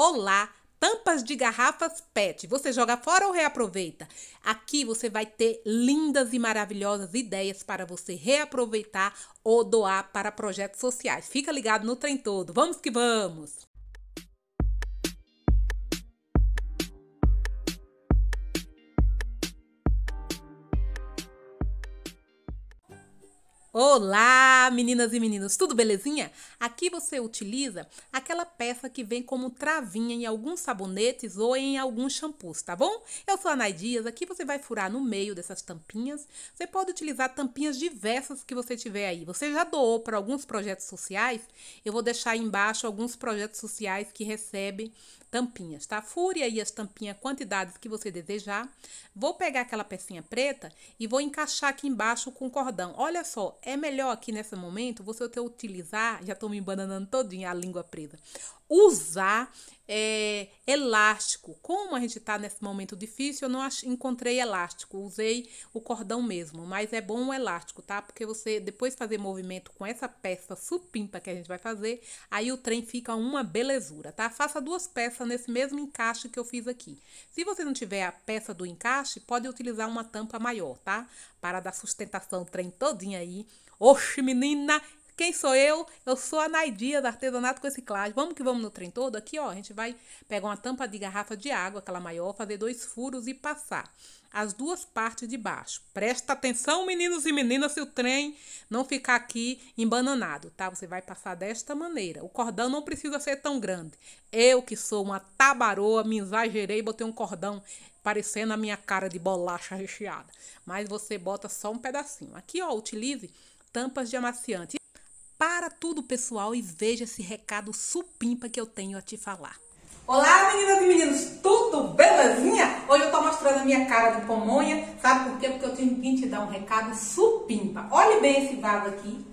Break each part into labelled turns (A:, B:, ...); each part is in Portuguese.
A: Olá! Tampas de garrafas PET. Você joga fora ou reaproveita? Aqui você vai ter lindas e maravilhosas ideias para você reaproveitar ou doar para projetos sociais. Fica ligado no trem todo. Vamos que vamos! Olá, meninas e meninos, tudo belezinha? Aqui você utiliza aquela peça que vem como travinha em alguns sabonetes ou em alguns shampoos, tá bom? Eu sou a Nay Dias, aqui você vai furar no meio dessas tampinhas. Você pode utilizar tampinhas diversas que você tiver aí. Você já doou para alguns projetos sociais? Eu vou deixar aí embaixo alguns projetos sociais que recebem tampinhas, tá? Fure aí as tampinhas, quantidades que você desejar. Vou pegar aquela pecinha preta e vou encaixar aqui embaixo com cordão. Olha só, é melhor aqui nesse momento você utilizar, já tô me embananando todinha a língua presa usar é, elástico. Como a gente está nesse momento difícil, eu não encontrei elástico, usei o cordão mesmo, mas é bom o elástico, tá? Porque você depois fazer movimento com essa peça supimpa que a gente vai fazer, aí o trem fica uma belezura, tá? Faça duas peças nesse mesmo encaixe que eu fiz aqui. Se você não tiver a peça do encaixe, pode utilizar uma tampa maior, tá? Para dar sustentação o trem todinho aí. Oxe, menina, quem sou eu? Eu sou a Naidia, da Artesanato com Reciclagem. Vamos que vamos no trem todo? Aqui, ó, a gente vai pegar uma tampa de garrafa de água, aquela maior, fazer dois furos e passar as duas partes de baixo. Presta atenção, meninos e meninas, se o trem não ficar aqui embananado, tá? Você vai passar desta maneira. O cordão não precisa ser tão grande. Eu, que sou uma tabaroa, me exagerei e botei um cordão parecendo a minha cara de bolacha recheada. Mas você bota só um pedacinho. Aqui, ó, utilize tampas de amaciante tudo, pessoal, e veja esse recado supimpa que eu tenho a te falar. Olá, meninas e meninos, tudo belezinha? Hoje eu tô mostrando a minha cara de pomonha, sabe por quê? Porque eu tenho que te dar um recado supimpa. Olhe bem esse vaso aqui,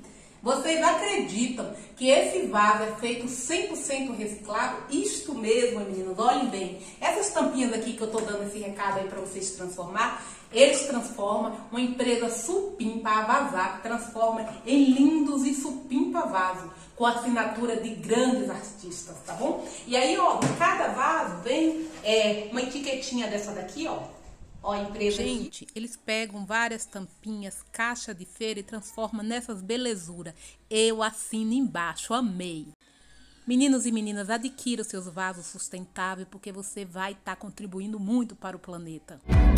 A: vocês acreditam que esse vaso é feito 100% reciclado? Isto mesmo, meninas, olhem bem. Essas tampinhas aqui que eu estou dando esse recado aí para vocês transformar, eles transformam uma empresa supimpa a vazar, transforma em lindos e supimpa vaso, com assinatura de grandes artistas, tá bom? E aí, ó, cada vaso vem é, uma etiquetinha dessa daqui, ó, Ó, Gente, eles pegam várias tampinhas, caixa de feira e transformam nessas belezuras. Eu assino embaixo, amei. Meninos e meninas, os seus vasos sustentáveis porque você vai estar tá contribuindo muito para o planeta. Música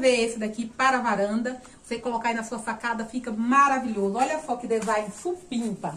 A: trazer esse daqui para a varanda. Você colocar aí na sua sacada, fica maravilhoso. Olha só que design supimpa.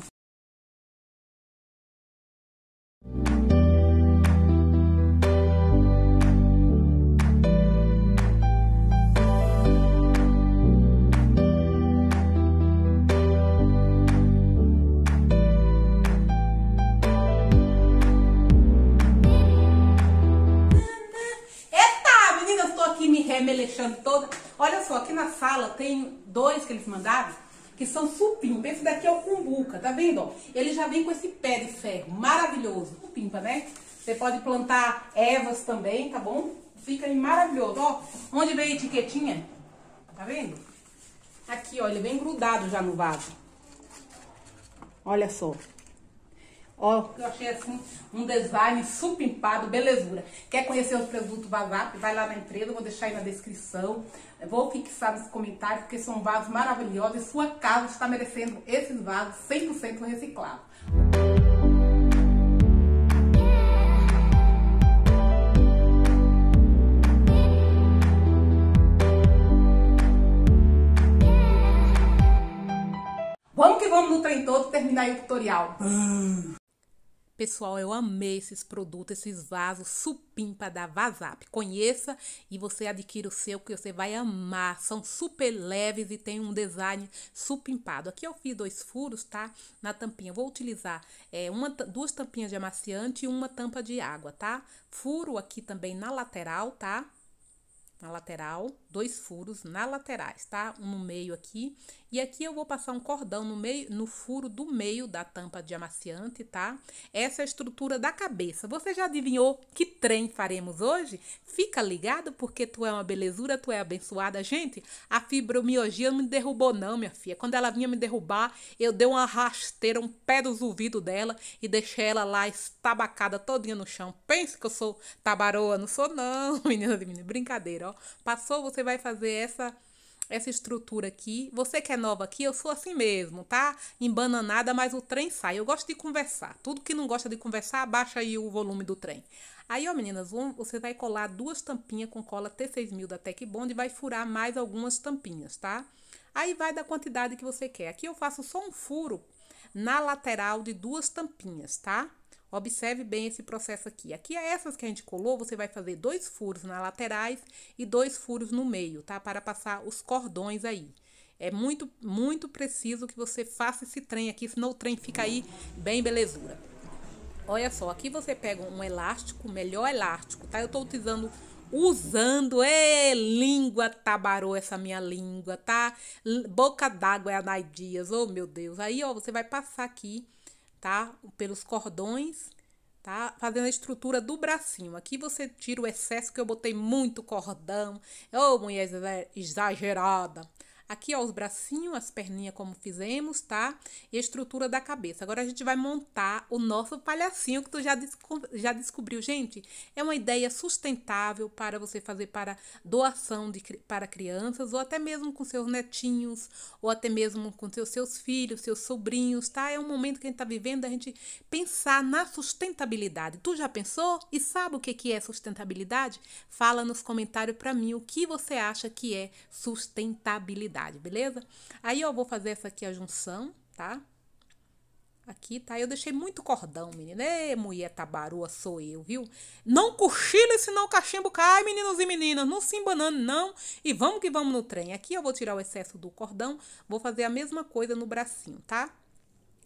A: quer toda. Olha só, aqui na sala tem dois que eles mandaram, que são supimpa. Esse daqui é o cumbuca, tá vendo? Ó? Ele já vem com esse pé de ferro, maravilhoso. Supimpa, né? Você pode plantar ervas também, tá bom? Fica maravilhoso. Ó, onde vem a etiquetinha? Tá vendo? Aqui, ó, ele vem grudado já no vaso. Olha só. Ó, eu achei assim um design supimpado, belezura. Quer conhecer os produtos Vazap? Vai lá na empresa, vou deixar aí na descrição. Vou fixar nos comentários, porque são vasos maravilhosos e sua casa está merecendo esses vasos 100% reciclados. Vamos que vamos no trem todo terminar o tutorial. Hum. Pessoal, eu amei esses produtos, esses vasos supimpa da Vazap. Conheça e você adquira o seu que você vai amar. São super leves e tem um design supimpado. Aqui eu fiz dois furos, tá? Na tampinha. vou utilizar é, uma, duas tampinhas de amaciante e uma tampa de água, tá? Furo aqui também na lateral, tá? na lateral, dois furos na laterais, tá? Um no meio aqui e aqui eu vou passar um cordão no meio, no furo do meio da tampa de amaciante, tá? Essa é a estrutura da cabeça. Você já adivinhou que trem faremos hoje? Fica ligado porque tu é uma belezura, tu é abençoada. Gente, a fibromialgia não me derrubou não, minha filha. Quando ela vinha me derrubar, eu dei uma rasteira, um pé dos ouvidos dela e deixei ela lá estabacada todinha no chão. Pensa que eu sou tabaroa, não sou não, menina de menina. Brincadeira, ó. Passou, você vai fazer essa essa estrutura aqui. Você que é nova aqui, eu sou assim mesmo, tá? Embananada, mas o trem sai. Eu gosto de conversar. Tudo que não gosta de conversar, baixa aí o volume do trem. Aí, ó, meninas, um, você vai colar duas tampinhas com cola T6000 da Tec Bond e vai furar mais algumas tampinhas, tá? Aí vai da quantidade que você quer. Aqui eu faço só um furo na lateral de duas tampinhas, tá? Observe bem esse processo aqui. Aqui, é essas que a gente colou, você vai fazer dois furos nas laterais e dois furos no meio, tá? Para passar os cordões aí. É muito, muito preciso que você faça esse trem aqui, senão o trem fica aí bem belezura. Olha só, aqui você pega um elástico, melhor elástico, tá? Eu tô utilizando usando, é língua tabarou essa minha língua, tá? Boca d'água é a Nai Dias, oh meu Deus. Aí, ó, você vai passar aqui tá? Pelos cordões, tá? Fazendo a estrutura do bracinho. Aqui você tira o excesso que eu botei muito cordão. Ô, oh, mulher exagerada. Aqui, ó, os bracinhos, as perninhas como fizemos, tá? E a estrutura da cabeça. Agora a gente vai montar o nosso palhacinho que tu já, desco já descobriu. Gente, é uma ideia sustentável para você fazer para doação de, para crianças ou até mesmo com seus netinhos ou até mesmo com seus, seus filhos, seus sobrinhos, tá? É um momento que a gente tá vivendo, a gente pensar na sustentabilidade. Tu já pensou? E sabe o que, que é sustentabilidade? Fala nos comentários para mim o que você acha que é sustentabilidade beleza? Aí eu vou fazer essa aqui a junção, tá? Aqui, tá? Eu deixei muito cordão, menina. Ê, mulher tabaroa, sou eu, viu? Não cochile, senão o cachimbo cai, meninos e meninas. Não se embanando, não. E vamos que vamos no trem. Aqui eu vou tirar o excesso do cordão. Vou fazer a mesma coisa no bracinho, tá?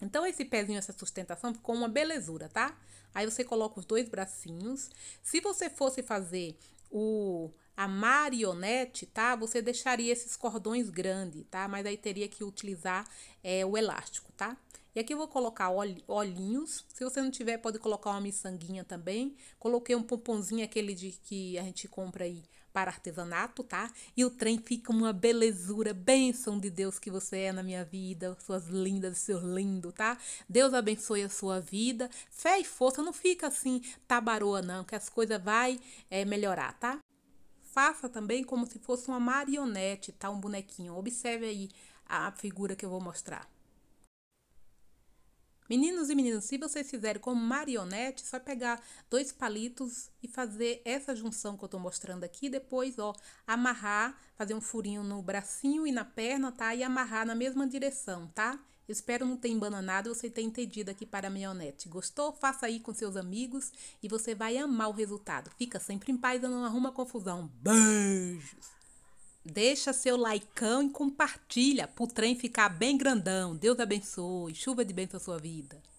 A: Então, esse pezinho, essa sustentação, ficou uma belezura, tá? Aí você coloca os dois bracinhos. Se você fosse fazer o a marionete, tá? Você deixaria esses cordões grandes, tá? Mas aí teria que utilizar é, o elástico, tá? E aqui eu vou colocar olhinhos. Se você não tiver, pode colocar uma miçanguinha também. Coloquei um pomponzinho, aquele de que a gente compra aí para artesanato, tá? E o trem fica uma belezura, bênção de Deus que você é na minha vida, suas lindas, seus lindo, tá? Deus abençoe a sua vida. Fé e força, não fica assim tabaroa não, que as coisas vai é, melhorar, tá? faça também como se fosse uma marionete, tá? Um bonequinho. Observe aí a figura que eu vou mostrar. Meninos e meninas, se vocês fizerem como marionete, só pegar dois palitos e fazer essa junção que eu tô mostrando aqui, depois, ó, amarrar, fazer um furinho no bracinho e na perna, tá? E amarrar na mesma direção, tá? Espero não ter embananado você ter entendido aqui para a Maionete. Gostou? Faça aí com seus amigos e você vai amar o resultado. Fica sempre em paz e não arruma confusão. Beijos! Deixa seu likeão e compartilha para o trem ficar bem grandão. Deus abençoe. Chuva de bênção à sua vida.